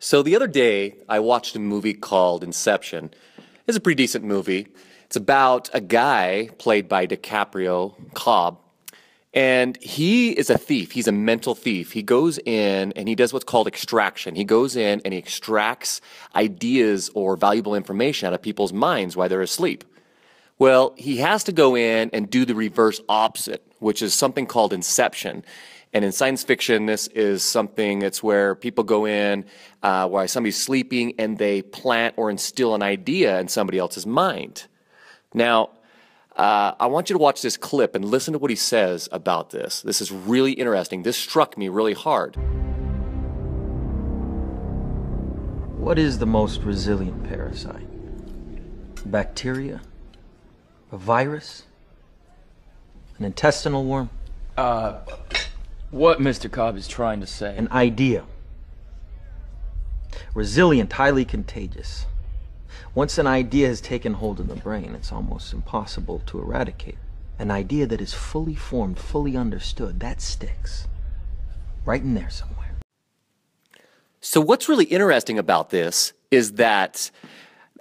So the other day, I watched a movie called Inception. It's a pretty decent movie. It's about a guy played by DiCaprio Cobb, and he is a thief. He's a mental thief. He goes in and he does what's called extraction. He goes in and he extracts ideas or valuable information out of people's minds while they're asleep. Well, he has to go in and do the reverse opposite, which is something called inception. And in science fiction, this is something it's where people go in uh, while somebody's sleeping and they plant or instill an idea in somebody else's mind. Now, uh, I want you to watch this clip and listen to what he says about this. This is really interesting. This struck me really hard. What is the most resilient parasite? Bacteria? A virus? An intestinal worm? Uh, what Mr. Cobb is trying to say. An idea. Resilient, highly contagious. Once an idea has taken hold in the brain, it's almost impossible to eradicate. An idea that is fully formed, fully understood, that sticks. Right in there somewhere. So, what's really interesting about this is that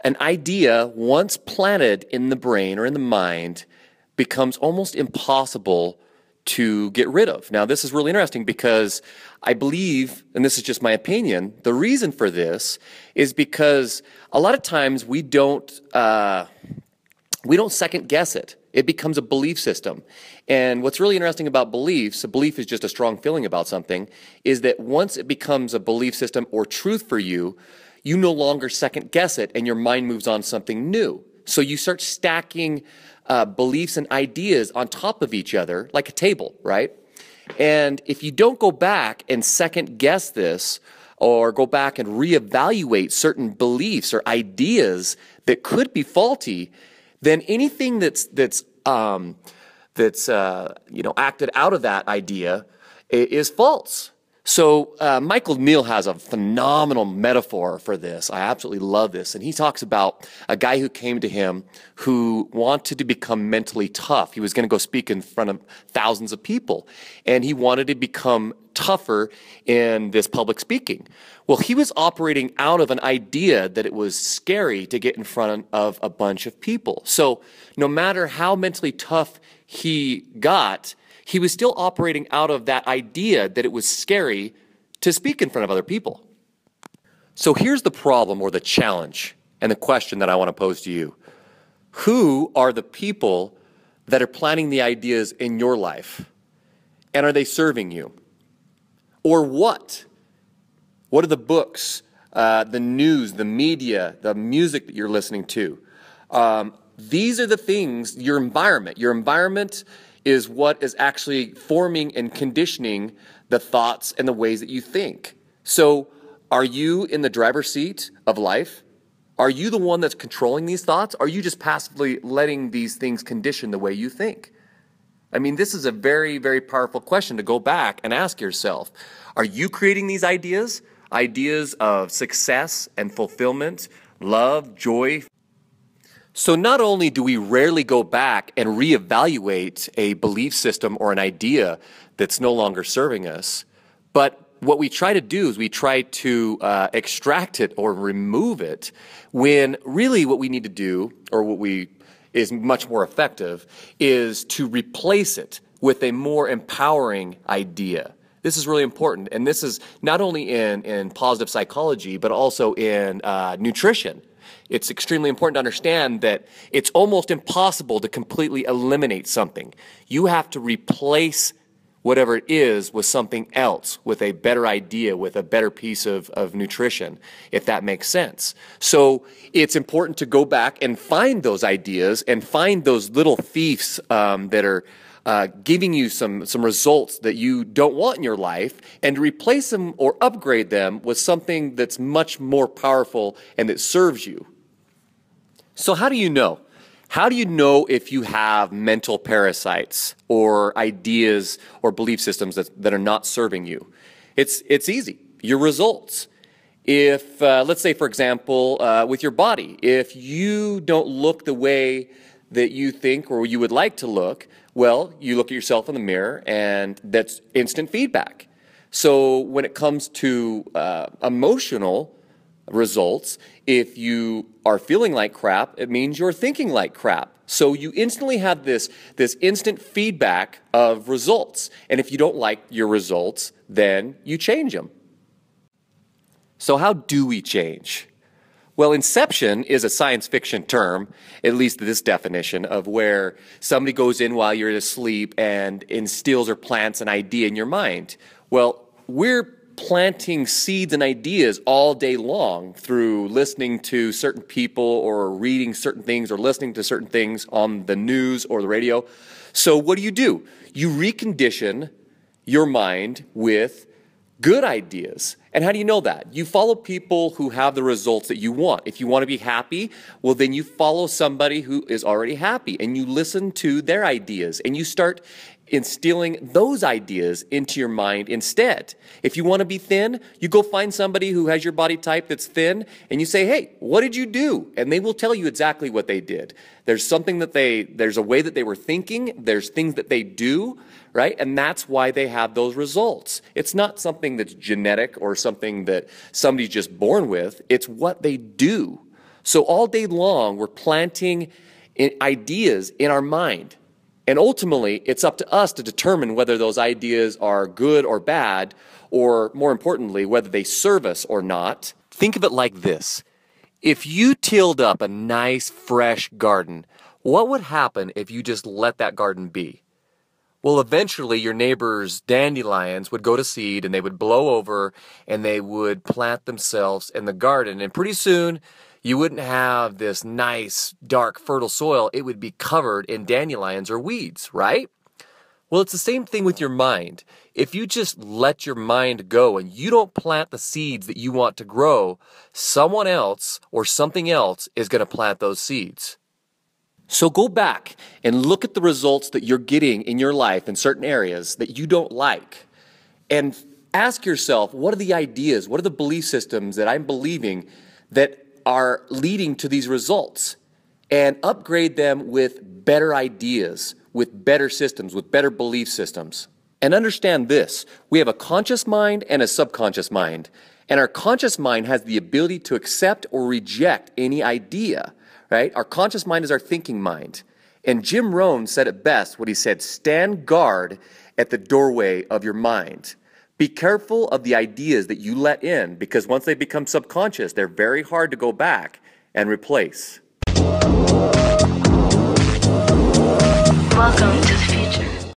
an idea, once planted in the brain or in the mind, becomes almost impossible to get rid of. Now, this is really interesting because I believe, and this is just my opinion, the reason for this is because a lot of times we don't uh, we don't second guess it. It becomes a belief system. And what's really interesting about beliefs, a belief is just a strong feeling about something, is that once it becomes a belief system or truth for you, you no longer second guess it and your mind moves on something new. So you start stacking uh, beliefs and ideas on top of each other, like a table, right? And if you don't go back and second guess this, or go back and reevaluate certain beliefs or ideas that could be faulty, then anything that's that's um, that's uh, you know acted out of that idea is false. So uh, Michael Neal has a phenomenal metaphor for this. I absolutely love this, and he talks about a guy who came to him who wanted to become mentally tough. He was going to go speak in front of thousands of people, and he wanted to become tougher in this public speaking. Well, he was operating out of an idea that it was scary to get in front of a bunch of people. So no matter how mentally tough he got he was still operating out of that idea that it was scary to speak in front of other people. So here's the problem or the challenge and the question that I want to pose to you Who are the people that are planting the ideas in your life? And are they serving you? Or what? What are the books, uh, the news, the media, the music that you're listening to? Um, these are the things, your environment. Your environment is what is actually forming and conditioning the thoughts and the ways that you think. So, are you in the driver's seat of life? Are you the one that's controlling these thoughts? Are you just passively letting these things condition the way you think? I mean, this is a very, very powerful question to go back and ask yourself. Are you creating these ideas? Ideas of success and fulfillment, love, joy, so, not only do we rarely go back and reevaluate a belief system or an idea that's no longer serving us, but what we try to do is we try to uh, extract it or remove it when really what we need to do, or what we is much more effective, is to replace it with a more empowering idea. This is really important. And this is not only in, in positive psychology, but also in uh, nutrition it's extremely important to understand that it's almost impossible to completely eliminate something. You have to replace whatever it is with something else, with a better idea, with a better piece of, of nutrition, if that makes sense. So it's important to go back and find those ideas and find those little thieves um, that are. Uh, giving you some some results that you don't want in your life, and replace them or upgrade them with something that's much more powerful and that serves you. So, how do you know? How do you know if you have mental parasites or ideas or belief systems that, that are not serving you? It's, it's easy. Your results. If, uh, let's say, for example, uh, with your body, if you don't look the way that you think or you would like to look, well, you look at yourself in the mirror and that's instant feedback. So when it comes to uh, emotional, results. If you are feeling like crap, it means you're thinking like crap. So you instantly have this, this instant feedback of results. And if you don't like your results, then you change them. So, how do we change? Well, inception is a science fiction term, at least this definition, of where somebody goes in while you're asleep and instills or plants an idea in your mind. Well, we're planting seeds and ideas all day long through listening to certain people or reading certain things or listening to certain things on the news or the radio. So, what do you do? You recondition your mind with good ideas and how do you know that? You follow people who have the results that you want. If you want to be happy, well, then you follow somebody who is already happy and you listen to their ideas and you start instilling those ideas into your mind instead. If you want to be thin, you go find somebody who has your body type that's thin and you say, "Hey, what did you do?" and they will tell you exactly what they did. There's something that they there's a way that they were thinking, there's things that they do, right? And that's why they have those results. It's not something that's genetic or something something that somebody's just born with, it's what they do. So all day long, we're planting ideas in our mind. And ultimately, it's up to us to determine whether those ideas are good or bad, or more importantly, whether they serve us or not. Think of it like this if you tilled up a nice, fresh garden, what would happen if you just let that garden be? Well, eventually, your neighbor's dandelions would go to seed and they would blow over and they would plant themselves in the garden. And pretty soon, you wouldn't have this nice, dark, fertile soil. It would be covered in dandelions or weeds, right? Well, it's the same thing with your mind. If you just let your mind go and you don't plant the seeds that you want to grow, someone else or something else is going to plant those seeds. So go back and look at the results that you're getting in your life in certain areas that you don't like and ask yourself what are the ideas, what are the belief systems that I'm believing that are leading to these results and upgrade them with better ideas, with better systems, with better belief systems. And understand this we have a conscious mind and a subconscious mind. And our conscious mind has the ability to accept or reject any idea right? Our conscious mind is our thinking mind. And Jim Rohn said it best What he said, Stand guard at the doorway of your mind. Be careful of the ideas that you let in because once they become subconscious, they're very hard to go back and replace. Welcome to the